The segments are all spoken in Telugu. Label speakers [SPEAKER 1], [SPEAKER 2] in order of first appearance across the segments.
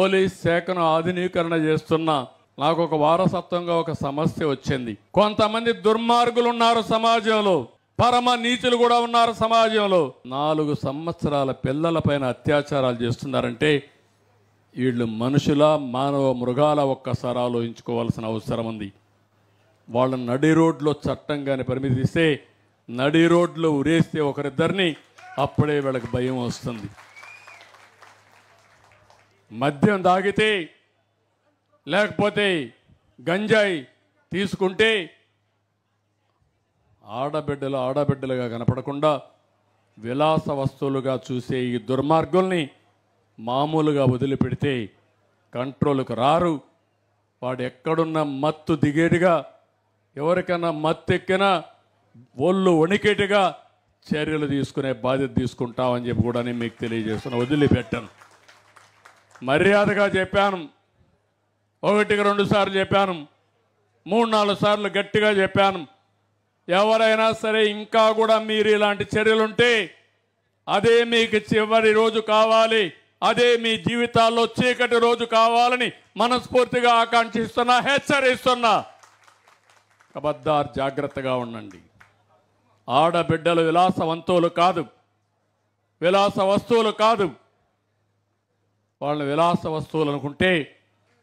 [SPEAKER 1] పోలీస్ శాఖను ఆధునీకరణ చేస్తున్న నాకు ఒక వారసత్వంగా ఒక సమస్య వచ్చింది కొంతమంది దుర్మార్గులు ఉన్నారు సమాజంలో పరమ నీచులు కూడా ఉన్నారు సమాజంలో నాలుగు సంవత్సరాల పిల్లలపైన అత్యాచారాలు చేస్తున్నారంటే వీళ్ళు మనుషుల మానవ మృగాల ఒక్కసారి ఆలోచించుకోవాల్సిన అవసరం ఉంది వాళ్ళ నడి రోడ్లో చట్టంగానే పరిమితిస్తే నడి రోడ్లో ఉరేస్తే ఒకరిద్దరిని అప్పుడే వీళ్ళకి భయం వస్తుంది మద్యం తాగితే లేకపోతే గంజాయి తీసుకుంటే ఆడబిడ్డలు ఆడబిడ్డలుగా కనపడకుండా విలాస వస్తువులుగా చూసే ఈ దుర్మార్గుల్ని మామూలుగా వదిలిపెడితే కంట్రోల్కు రారు వాడు ఎక్కడున్న మత్తు దిగేటిగా ఎవరికైనా మత్తు ఎక్కినా ఒళ్ళు వణికేటిగా చర్యలు తీసుకునే బాధ్యత తీసుకుంటామని చెప్పి కూడా నేను మీకు తెలియజేస్తున్నా వదిలిపెట్టాను మర్యాదగా చెప్పాను ఒకటికి రెండు సార్లు చెప్పాను మూడు నాలుగు సార్లు గట్టిగా చెప్పాను ఎవరైనా సరే ఇంకా కూడా మీరు ఇలాంటి చర్యలుంటే అదే మీకు చివరి రోజు కావాలి అదే మీ జీవితాల్లో చీకటి రోజు కావాలని మనస్ఫూర్తిగా ఆకాంక్షిస్తున్నా హెచ్చరిస్తున్నా కబద్దార్ జాగ్రత్తగా ఉండండి ఆడబిడ్డలు విలాసవంతువులు కాదు విలాస వస్తువులు కాదు వాళ్ళని విలాస వస్తువులు అనుకుంటే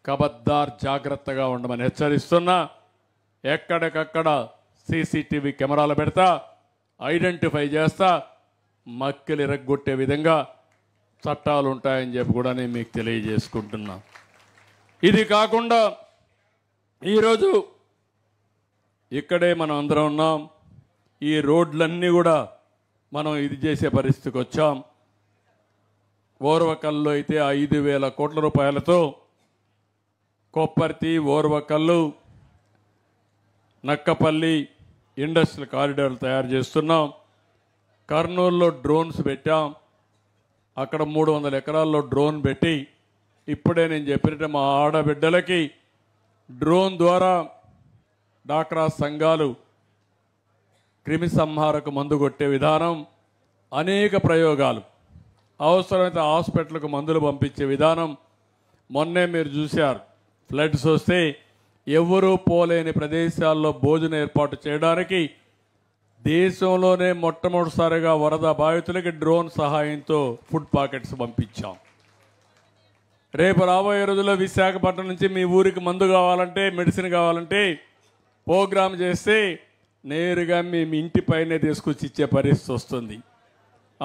[SPEAKER 1] కబద్దార్ జాగ్రత్తగా ఉండమని హెచ్చరిస్తున్నా ఎక్కడికక్కడ సీసీటీవీ కెమెరాలు పెడతా ఐడెంటిఫై చేస్తా మక్కిలు ఇరగ్గొట్టే విధంగా చట్టాలు ఉంటాయని చెప్పి కూడా నేను మీకు తెలియజేసుకుంటున్నా ఇది కాకుండా ఈరోజు ఇక్కడే మనం అందరం ఉన్నాం ఈ రోడ్లన్నీ కూడా మనం ఇది చేసే పరిస్థితికి వచ్చాం ఓర్వకల్లో అయితే ఐదు వేల కోట్ల రూపాయలతో కొప్పర్తి ఓర్వకల్లు నక్కపల్లి ఇండస్ట్రియల్ కారిడార్లు తయారు చేస్తున్నాం కర్నూలులో డ్రోన్స్ పెట్టాం అక్కడ మూడు వందల ఎకరాల్లో డ్రోన్ పెట్టి ఇప్పుడే నేను చెప్పినట్టు మా ఆడబిడ్డలకి డ్రోన్ ద్వారా డాక్రా సంఘాలు క్రిమి సంహారకు మందు కొట్టే విధానం అనేక ప్రయోగాలు అవసరమైతే హాస్పిటల్కు మందులు పంపించే విధానం మొన్నే మీరు చూశారు ఫ్లడ్స్ వస్తే ఎవరూ పోలేని ప్రదేశాల్లో భోజనం ఏర్పాటు చేయడానికి దేశంలోనే మొట్టమొదటిసారిగా వరద బాధితులకి డ్రోన్ సహాయంతో ఫుడ్ పాకెట్స్ పంపించాం రేపు రాబోయే రోజుల్లో విశాఖపట్నం నుంచి మీ ఊరికి మందు కావాలంటే మెడిసిన్ కావాలంటే ప్రోగ్రామ్ చేస్తే నేరుగా మీ ఇంటిపైనే తీసుకొచ్చి ఇచ్చే పరిస్థితి వస్తుంది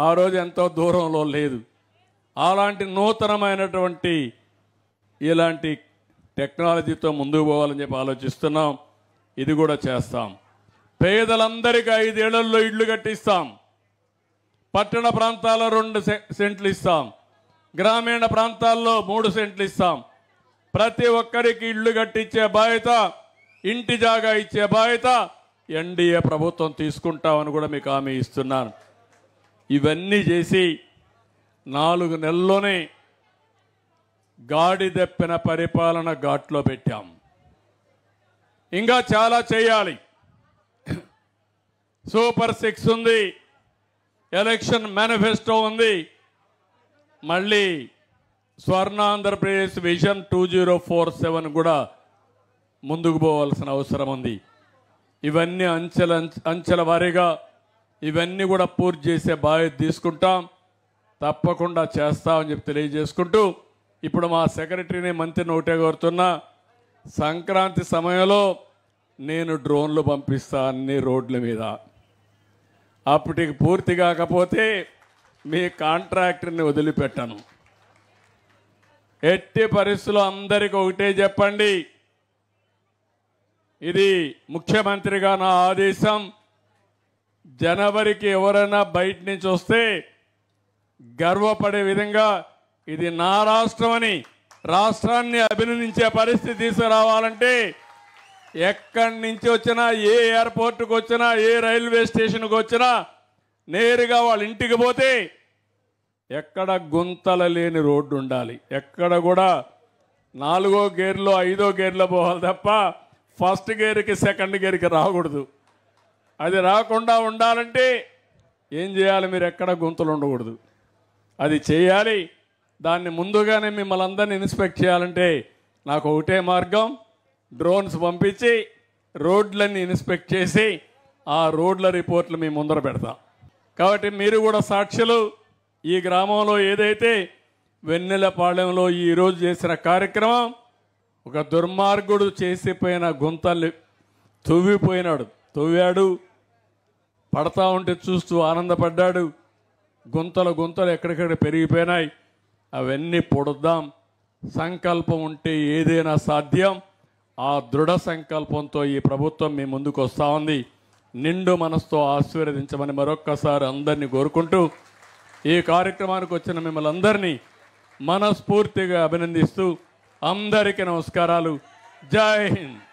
[SPEAKER 1] ఆ రోజు ఎంతో దూరంలో లేదు అలాంటి నూతనమైనటువంటి ఇలాంటి టెక్నాలజీతో ముందుకు పోవాలని చెప్పి ఆలోచిస్తున్నాం ఇది కూడా చేస్తాం పేదలందరికీ ఐదేళ్లలో ఇళ్ళు కట్టిస్తాం పట్టణ ప్రాంతాల్లో రెండు సెంట్లు ఇస్తాం గ్రామీణ ప్రాంతాల్లో మూడు సెంట్లు ఇస్తాం ప్రతి ఒక్కరికి ఇళ్ళు కట్టించే బాధ్యత ఇంటి జాగా ఇచ్చే బాధ్యత ఎన్డీఏ ప్రభుత్వం తీసుకుంటామని కూడా మీకు హామీ ఇస్తున్నాను ఇవన్నీ చేసి నాలుగు నెలల్లోనే గాడి దెప్పిన పరిపాలన ఘాట్లో పెట్టాం ఇంకా చాలా చేయాలి సూపర్ సిక్స్ ఉంది ఎలక్షన్ మేనిఫెస్టో ఉంది మళ్ళీ Swarna Andhra Pradesh vision two zero four seven కూడా ముందుకు పోవాల్సిన అవసరం ఉంది ఇవన్నీ అంచెల అంచెల వారీగా ఇవన్నీ కూడా పూర్తి చేసే బాధ్యత తీసుకుంటాం తప్పకుండా చేస్తామని చెప్పి తెలియజేసుకుంటూ ఇప్పుడు మా సెక్రటరీని మంత్రిని ఒకటే కోరుతున్నా సంక్రాంతి సమయంలో నేను డ్రోన్లు పంపిస్తా అన్ని రోడ్ల మీద అప్పటికి పూర్తి కాకపోతే మీ కాంట్రాక్టర్ని వదిలిపెట్టను ఎట్టి పరిస్థితులు అందరికీ ఒకటే చెప్పండి ఇది ముఖ్యమంత్రిగా నా ఆదేశం జనవరికి ఎవరైనా బయట నుంచి వస్తే గర్వపడే విధంగా ఇది నా రాష్ట్రం అని రాష్ట్రాన్ని అభినందించే పరిస్థితి తీసుకురావాలంటే ఎక్కడి నుంచి వచ్చినా ఏ ఎయిర్పోర్ట్కి వచ్చినా ఏ రైల్వే స్టేషన్కి వచ్చినా నేరుగా వాళ్ళ ఇంటికి పోతే ఎక్కడ గుంతల లేని రోడ్డు ఉండాలి ఎక్కడ కూడా నాలుగో గేర్లో ఐదో గేర్లో పోవాలి తప్ప ఫస్ట్ గేర్కి సెకండ్ గేర్కి రాకూడదు అది రాకుండా ఉండాలంటే ఏం చేయాలి మీరు ఎక్కడ గుంతలు ఉండకూడదు అది చేయాలి దాన్ని ముందుగానే మిమ్మల్ని అందరినీ ఇన్స్పెక్ట్ చేయాలంటే నాకు ఒకటే మార్గం డ్రోన్స్ పంపించి రోడ్లన్నీ ఇన్స్పెక్ట్ చేసి ఆ రోడ్ల రిపోర్ట్లు మీ ముందర పెడతాం కాబట్టి మీరు కూడా సాక్షులు ఈ గ్రామంలో ఏదైతే వెన్నెలపాళెంలో ఈరోజు చేసిన కార్యక్రమం ఒక దుర్మార్గుడు చేసిపోయిన గుంతలు తువ్విపోయినాడు తవ్వాడు పడతా ఉంటే చూస్తూ ఆనందపడ్డాడు గుంతలు గుంతలు ఎక్కడికక్కడ పెరిగిపోయినాయి అవన్నీ పొడుద్దాం సంకల్పం ఉంటే ఏదైనా సాధ్యం ఆ దృఢ సంకల్పంతో ఈ ప్రభుత్వం మీ ముందుకు వస్తూ ఉంది నిండు మనసుతో ఆశీర్వదించమని మరొక్కసారి అందరినీ కోరుకుంటూ ఈ కార్యక్రమానికి వచ్చిన మిమ్మల్ని అందరినీ మనస్ఫూర్తిగా అభినందిస్తూ అందరికీ నమస్కారాలు జై హింద్